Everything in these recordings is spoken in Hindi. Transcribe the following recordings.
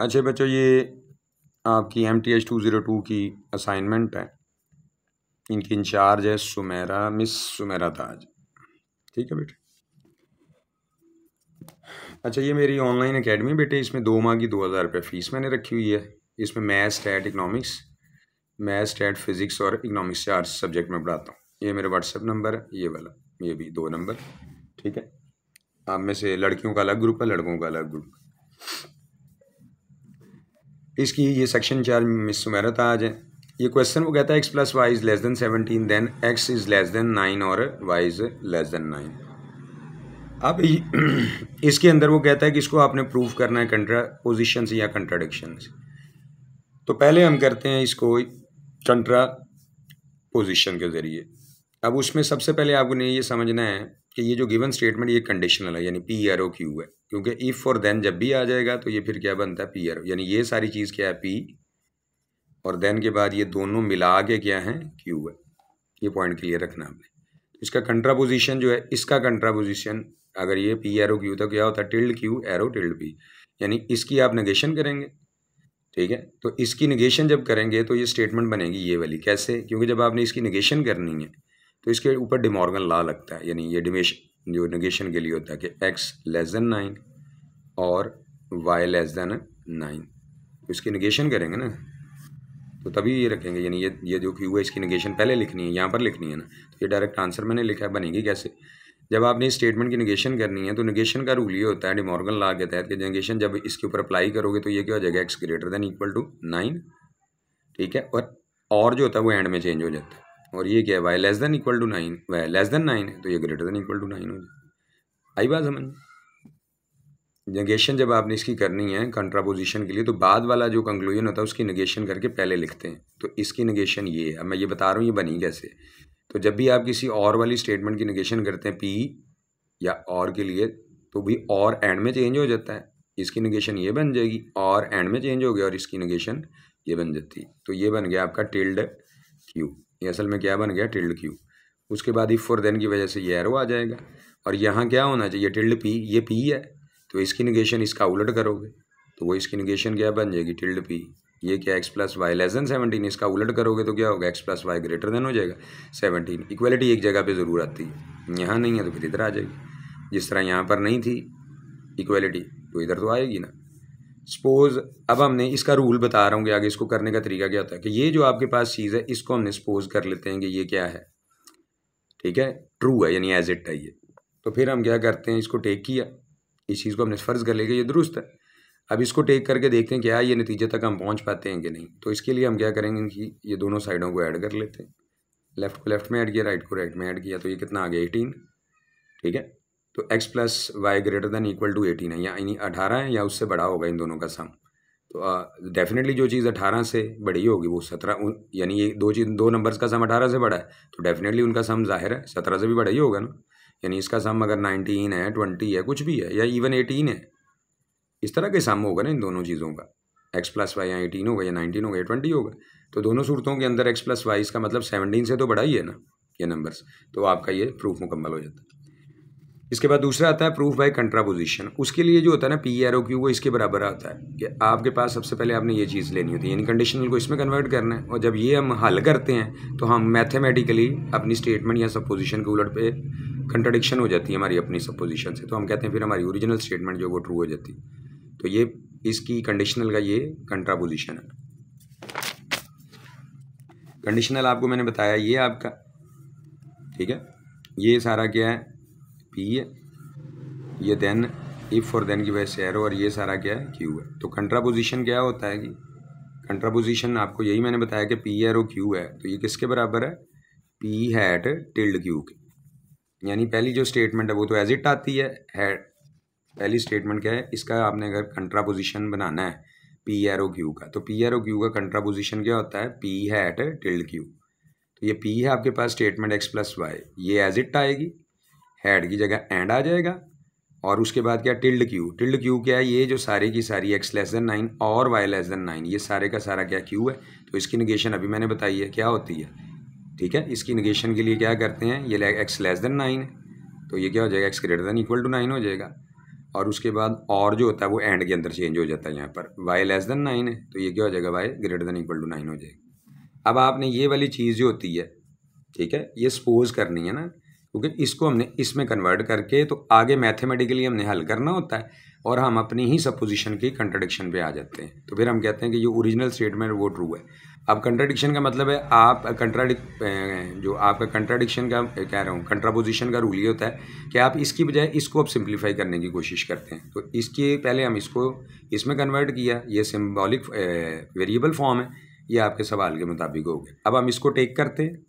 अच्छे बच्चों ये आपकी M T H two zero two की असाइनमेंट है इनकी इंचार्ज है सुमेरा मिस सुमेरा ताज ठीक है बेटे अच्छा ये मेरी ऑनलाइन अकेडमी बेटे इसमें दो माह की दो हज़ार रुपये फ़ीस मैंने रखी हुई है इसमें maths stat economics maths stat physics और इकनॉमिक्स चार सब्जेक्ट में पढ़ाता हूँ ये मेरा व्हाट्सअप नंबर है ये वाला ये भी दो नंबर ठीक है आप में से लड़कियों का अलग ग्रुप है लड़कों का अलग ग्रुप है इसकी ये सेक्शन चार मिस सुमैरत आज है ये क्वेश्चन वो कहता है x plus y is less than seventeen then x is less than nine और y is less than nine अब इसके अंदर वो कहता है कि इसको आपने प्रूव करना है कंट्रा पोजिशन या कंट्राडिक्शन से तो पहले हम करते हैं इसको कंट्रा पोजिशन के ज़रिए अब उसमें सबसे पहले आपने ये समझना है कि ये जो गिवन स्टेटमेंट ये कंडीशनल है यानी पी आर ओ क्यू है क्योंकि इफ़ और देन जब भी आ जाएगा तो ये फिर क्या बनता है पी आर ओ यानी ये सारी चीज़ क्या है पी और देन के बाद ये दोनों मिला के क्या है क्यू है ये पॉइंट क्लियर रखना आपने इसका कंट्रापोजिशन जो है इसका कंट्रापोजिशन अगर ये पी आर ओ क्यू तो क्या होता है tilde q arrow tilde p यानी इसकी आप नगेशन करेंगे ठीक है तो इसकी निगेशन जब करेंगे तो ये स्टेटमेंट बनेगी ये वाली कैसे क्योंकि जब आपने इसकी निगेशन करनी है तो इसके ऊपर डिमॉर्गन ला लगता है यानी ये डिमेश जो नगेशन के लिए होता है कि एक्स लेस देन नाइन और वाई लेस देन नाइन इसकी निगेशन करेंगे ना तो तभी ये रखेंगे यानी ये ये जो क्यू है इसकी निगेशन पहले लिखनी है यहाँ पर लिखनी है ना तो ये डायरेक्ट आंसर मैंने लिखा है बनेगी कैसे जब आपने इस स्टेटमेंट की निगेशन करनी है तो निगेशन का रूल ये होता है डिमॉर्गन ला के तहत कि नगेशन जब इसके ऊपर अप्लाई करोगे तो ये क्या हो जाएगा x greater than equal to nine ठीक है और और जो होता है वो एंड में चेंज हो जाता है और ये क्या है y less than equal to nine y less than nine है तो ये greater than equal to nine हो जाए आई बात समझ नगेशन जब आपने इसकी करनी है कंट्रापोजिशन के लिए तो बाद वाला जो कंक्लूजन होता है उसकी नगेशन करके पहले लिखते हैं तो इसकी नगेशन ये है अब मैं ये बता रहा हूँ ये बनी कैसे तो जब भी आप किसी और वाली स्टेटमेंट की नगेशन करते हैं पी या और के लिए तो भी और एंड में चेंज हो जाता है इसकी नगेशन ये बन जाएगी और एंड में चेंज हो गया और इसकी नगेशन ये बन जाती है तो ये बन गया आपका टिल्ड क्यू ये असल में क्या बन गया टिल्ड क्यू उसके बाद इफ और देन की वजह से ये एरो आ जाएगा और यहाँ क्या होना चाहिए टिल्ड पी ये पी है तो इसकी निगेशन इसका उलट करोगे तो वो इसकी निगेशन क्या बन जाएगी टिल्ड पी ये क्या x plus y less than seventeen इसका उलट करोगे तो क्या होगा x plus y greater than हो जाएगा सेवनटीन इक्वलिटी एक जगह पे ज़रूर आती है यहाँ नहीं है तो फिर इधर आ जाएगी जिस तरह यहाँ पर नहीं थी इक्वलिटी तो इधर तो आएगी ना सपोज अब हमने इसका रूल बता रहा हूँ कि आगे इसको करने का तरीका क्या होता है कि ये जो आपके पास चीज़ है इसको हमने सपोज कर लेते हैं कि ये क्या है ठीक है ट्रू है यानी एज इट है ये तो फिर हम क्या करते हैं इसको टेक किया इस चीज़ को हमने फ़र्ज़ कर लिया ये दुरुस्त है अब इसको टेक करके देखते हैं क्या ये नतीजे तक हम पहुँच पाते हैं कि नहीं तो इसके लिए हम क्या करेंगे कि ये दोनों साइडों को ऐड कर लेते हैं लेफ़्ट को लेफ़्ट में ऐड किया राइट को राइट में ऐड किया तो ये कितना आ गया एटीन ठीक है तो x plus y greater than equal to eighteen है यानी अठारह है या उससे बड़ा होगा इन दोनों का सम तो डेफिनेटली uh, जो चीज़ अठारह से बड़ी होगी वो सत्रह यानी ये दो चीज दो नंबर्स का सम अठारह से बड़ा है तो डेफिनेटली उनका सम जाहिर है सत्रह से भी बड़ा ही होगा ना यानी इसका सम अगर नाइनटीन है ट्वेंटी है कुछ भी है या इवन एटीन है इस तरह के सम होगा ना इन दोनों चीज़ों का एक्स प्लस वाई या एटीन होगा या नाइनटीन होगा या ट्वेंटी होगा तो दोनों सूरतों के अंदर एक्स प्लस वाई इसका मतलब सेवनटीन से तो बड़ा ही है ना ये नंबर्स तो आपका ये प्रूफ मुकम्मल हो जाता है इसके बाद दूसरा आता है प्रूफ बाय कंट्रापोजिशन उसके लिए जो होता है ना पी आर ओ क्यू वो इसके बराबर आता है कि आपके पास सबसे पहले आपने ये चीज़ लेनी होती है यानी कंडीशनल को इसमें कन्वर्ट करना है और जब ये हम हल करते हैं तो हम मैथमेटिकली अपनी स्टेटमेंट या सपोजिशन के उलट पे कंट्रडिक्शन हो जाती है हमारी अपनी सपोजिशन से तो हम कहते हैं फिर हमारी ओरिजिनल स्टेटमेंट जो वो ट्रू हो जाती है तो ये इसकी कंडीशनल का ये कंट्रापोजिशन है कंडीशनल आपको मैंने बताया ये आपका ठीक है ये सारा क्या है पी है ये देन इफ़ और देन की वजह से एरो और ये सारा क्या है क्यू है तो कंट्रापोजिशन क्या होता है कि कंट्रापोजिशन आपको यही मैंने बताया कि पी एरो क्यू है तो ये किसके बराबर है पी हैट टिल्ड क्यू के यानी पहली जो स्टेटमेंट है वो तो एज इट आती है हैट पहली स्टेटमेंट क्या है इसका आपने अगर कंट्रापोजिशन बनाना है पी एरो क्यू का तो पी एरो क्यू का कंट्रापोजिशन क्या होता है पी हैट टिल्ड क्यू तो ये पी है आपके पास स्टेटमेंट एक्स प्लस वाई ये एज इट आएगी हैड की जगह एंड आ जाएगा और उसके बाद क्या टिल्ड क्यू टिल्ड क्यू क्या है ये जो सारे की सारी एक्स लेस देन नाइन और वाई लेस देन नाइन ये सारे का सारा क्या क्यू है तो इसकी निगेशन अभी मैंने बताई है क्या होती है ठीक है इसकी निगेशन के लिए क्या करते हैं ये एक्स लेस देन नाइन है तो ये क्या हो जाएगा x greater than equal to nine हो जाएगा और उसके बाद और जो होता है वो एंड के अंदर चेंज हो जाता है यहाँ पर वाई लेस देन नाइन है तो ये क्या हो जाएगा y greater than equal to nine हो जाएगा अब आपने ये वाली चीज़ जो होती है ठीक है ये सपोज करनी है ना क्योंकि इसको हमने इसमें कन्वर्ट करके तो आगे मैथमेटिकली हमने हल करना होता है और हम अपनी ही सपोजिशन की कंट्रडिक्शन पे आ जाते हैं तो फिर हम कहते हैं कि ये ओरिजिनल स्टेटमेंट वो ट्रू है अब कंट्राडिक्शन का मतलब है आप कंट्राडिक जो आपका कंट्राडिक्शन का कह रहा हूँ कंट्रापोजिशन का रूल ये होता है कि आप इसकी बजाय इसको अब सिंप्लीफाई करने की कोशिश करते हैं तो इसके पहले हम इसको इसमें कन्वर्ट किया ये सिम्बॉलिक वेरिएबल फॉर्म है ये आपके सवाल के मुताबिक हो गए अब हम इसको टेक करते हैं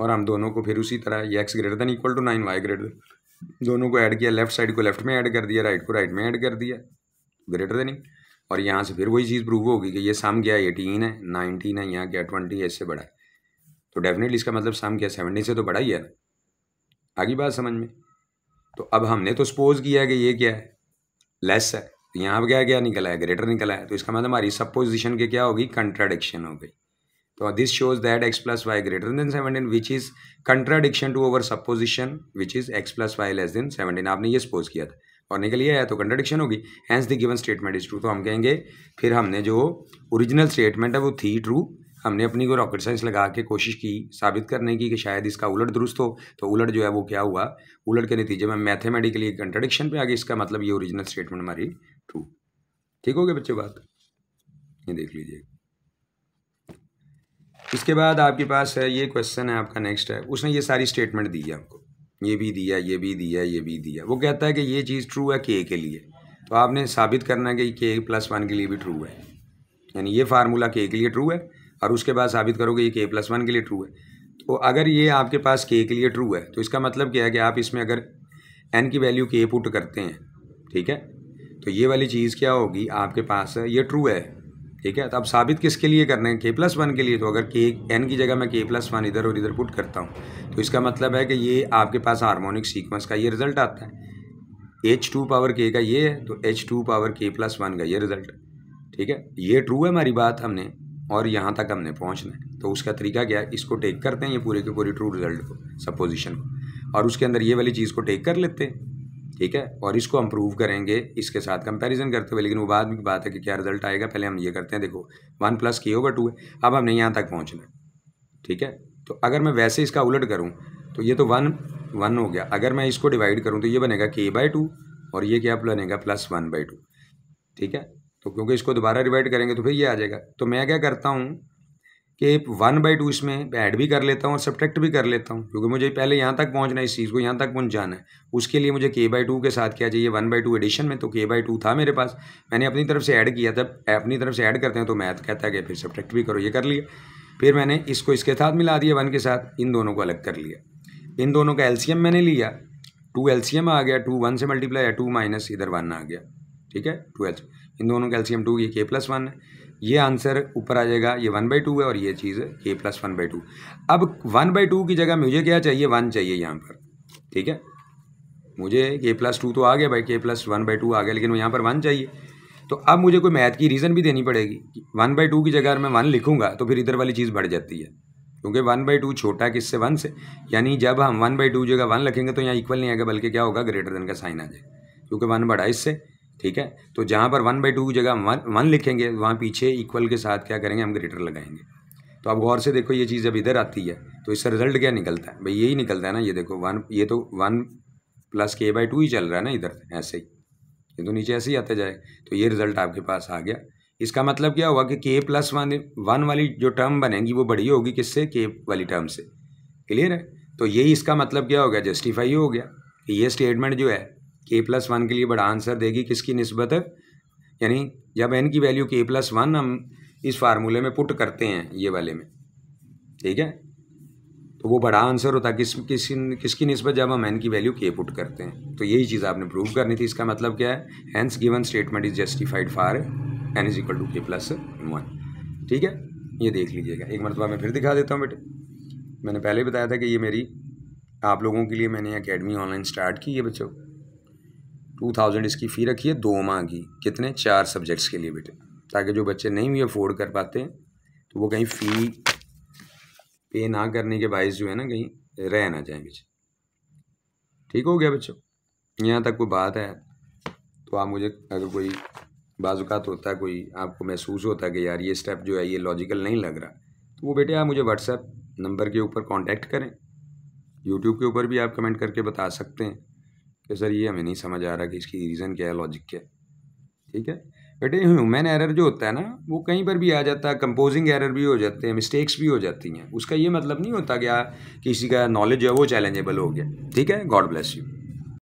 और हम दोनों को फिर उसी तरह ये x greater than equal to nine y greater दोनों को ऐड किया लेफ्ट साइड को लेफ्ट में ऐड कर दिया राइट को राइट में ऐड कर दिया ग्रेटर देन और यहाँ से फिर वही चीज़ प्रूव होगी कि ये सम क्या एटीन है नाइनटीन है यहाँ क्या ट्वेंटी है इससे बड़ा है तो डेफिनेटली इसका मतलब सम क्या सेवेंटी से तो बड़ा ही है आगे बात समझ में तो अब हमने तो सपोज किया है कि ये क्या है लेस है तो यहाँ पर क्या क्या निकला है ग्रेटर निकला है तो इसका मतलब हमारी सपोजिशन के क्या होगी कंट्राडिक्शन हो गई तो this shows that x plus y greater than seventeen which is contradiction to our supposition which is x plus y less than seventeen आपने ये सपोज किया था और निकल गया है तो कंट्राडिक्शन होगी hence the given statement is true तो हम कहेंगे फिर हमने जो ओरिजिनल स्टेटमेंट है वो थी ट्रू हमने अपनी को रॉकेट साइंस लगा के कोशिश की साबित करने की कि शायद इसका उलट दुरुस्त हो तो उलट जो है वो क्या हुआ उलट के नतीजे में एक कंट्रडिक्शन पे आ गई इसका मतलब ये ओरिजिनल स्टेटमेंट हमारी ट्रू ठीक हो गया बच्चे बात ये देख लीजिए इसके बाद आपके पास है ये क्वेश्चन है आपका नेक्स्ट है उसने ये सारी स्टेटमेंट दी है आपको ये भी दिया ये भी दिया ये भी दिया वो कहता है कि ये चीज़ ट्रू है के के लिए तो आपने साबित करना है कि के प्लस वन के लिए भी ट्रू है यानी ये फार्मूला के के लिए ट्रू है और उसके बाद साबित करोगे ये के प्लस वन के लिए ट्रू है तो अगर ये आपके पास के के लिए ट्रू है तो इसका मतलब क्या है कि आप इसमें अगर एन की वैल्यू के पुट करते हैं ठीक है तो ये वाली चीज़ क्या होगी आपके पास ये ट्रू है ठीक है तो अब साबित किसके लिए कर रहे हैं के प्लस वन के लिए तो अगर के एन की जगह मैं के प्लस वन इधर और इधर पुट करता हूँ तो इसका मतलब है कि ये आपके पास हार्मोनिक सीक्वेंस का ये रिजल्ट आता है एच टू पावर के का ये है तो h to power k plus one का ये रिजल्ट ठीक है ये ट्रू है हमारी बात हमने और यहाँ तक हमने पहुँचना है तो उसका तरीका क्या है इसको टेक करते हैं ये पूरे के पूरे ट्रू रिजल्ट को सपोजिशन को और उसके अंदर ये वाली चीज़ को टेक कर लेते हैं ठीक है और इसको हम प्रूव करेंगे इसके साथ कंपैरिजन करते हुए लेकिन वो बाद में बात है कि क्या रिजल्ट आएगा पहले हम ये करते हैं देखो वन प्लस की होगा टू है अब हमने यहाँ तक पहुँचना ठीक है तो अगर मैं वैसे इसका उलट करूँ तो ये तो वन वन हो गया अगर मैं इसको डिवाइड करूँ तो ये बनेगा के बाई टू और ये क्या बनेगा प्लस वन बाई टू ठीक है तो क्योंकि इसको दोबारा डिवाइड करेंगे तो फिर ये आ जाएगा तो मैं क्या करता हूँ कि वन बाई टू इसमें ऐड भी कर लेता हूँ और सब्ट्रैक्ट भी कर लेता हूँ क्योंकि मुझे पहले यहाँ तक पहुँचना है इस चीज़ को यहाँ तक पहुँचाना है उसके लिए मुझे के बाई टू के साथ क्या चाहिए वन बाई टू एडिशन में तो के बाई टू था मेरे पास मैंने अपनी तरफ से ऐड किया जब अपनी तरफ से ऐड करते हैं तो मैथ कहता है कि फिर सब्ट्रैक्ट भी करो ये कर लिया फिर मैंने इसको इसके साथ मिला दिया वन के साथ इन दोनों को अलग कर लिया इन दोनों का एलसीएम मैंने लिया टू एलसीएम आ गया टू वन से मल्टीप्लाई है टू माइनस इधर वन आ गया ठीक है टू एल इन दोनों का एलसीएम टू ये के प्लस वन है ये आंसर ऊपर आ जाएगा ये वन बाई टू है और ये चीज़ है a plus one by two अब वन बाई टू की जगह मुझे क्या चाहिए वन चाहिए यहाँ पर ठीक है मुझे के प्लस टू तो आ गया भाई k plus one by two आ गया लेकिन यहाँ पर वन चाहिए तो अब मुझे कोई मैथ की रीज़न भी देनी पड़ेगी वन बाई टू की जगह मैं वन लिखूँगा तो फिर इधर वाली चीज़ बढ़ जाती है क्योंकि वन बाई टू छोटा किससे वन से यानी जब हम वन बाई टू जगह वन लिखेंगे तो यहाँ इक्वल नहीं आएगा बल्कि क्या होगा ग्रेटर देन का साइन आ जाए क्योंकि वन बढ़ा इससे ठीक है तो जहाँ पर वन बाई टू की जगह वन वन लिखेंगे वहाँ पीछे इक्वल के साथ क्या करेंगे हम ग्रेटर लगाएंगे तो अब गौर से देखो ये चीज़ जब इधर आती है तो इससे रिजल्ट क्या निकलता है भाई यही निकलता है ना ये देखो वन ये तो one plus k by two ही चल रहा है ना इधर ऐसे ही ये तो नीचे ऐसे ही आता जाए तो ये रिजल्ट आपके पास आ गया इसका मतलब क्या हुआ कि के प्लस वन वन वाली जो टर्म बनेगी वो बड़ी होगी किससे के वाली टर्म से क्लियर है तो यही इसका मतलब क्या हो गया जस्टिफाई हो गया कि ये स्टेटमेंट जो है के प्लस वन के लिए बड़ा आंसर देगी किसकी नस्बत यानी जब एन की वैल्यू के प्लस वन हम इस फार्मूले में पुट करते हैं ये वाले में ठीक है तो वो बड़ा आंसर होता है किस किस किसकी नस्बत जब हम एन की वैल्यू के पुट करते हैं तो यही चीज़ आपने प्रूव करनी थी इसका मतलब क्या है hence given statement is justified for n is equal to k plus one ठीक है ये देख लीजिएगा एक मरतबा मैं फिर दिखा देता हूँ बेटे मैंने पहले बताया था कि ये मेरी आप लोगों के लिए मैंने अकेडमी ऑनलाइन स्टार्ट की है बच्चों टू थाउजेंड इसकी फ़ी रखी है दो माह की कितने चार सब्जेक्ट्स के लिए बेटे ताकि जो बच्चे नहीं भी अफोर्ड कर पाते तो वो कहीं फ़ी पे ना करने के बायस जो है ना कहीं रह ना जाए बच्चे ठीक हो गया बच्चों यहाँ तक कोई बात है तो आप मुझे अगर कोई बाजुकात होता है कोई आपको महसूस होता है कि यार ये स्टेप जो है ये लॉजिकल नहीं लग रहा तो वो बेटे आप मुझे व्हाट्सएप नंबर के ऊपर कॉन्टैक्ट करें यूट्यूब के ऊपर भी आप कमेंट करके बता सकते हैं कि सर ये हमें नहीं समझ आ रहा कि इसकी रीज़न क्या है लॉजिक क्या है ठीक है बेटे ह्यूमन एरर जो होता है ना वो कहीं पर भी आ जाता है कंपोजिंग एरर भी हो जाते हैं मिस्टेक्स भी हो जाती हैं उसका ये मतलब नहीं होता क्या किसी का नॉलेज जो है वो चैलेंजेबल हो गया ठीक है गॉड ब्लेस यू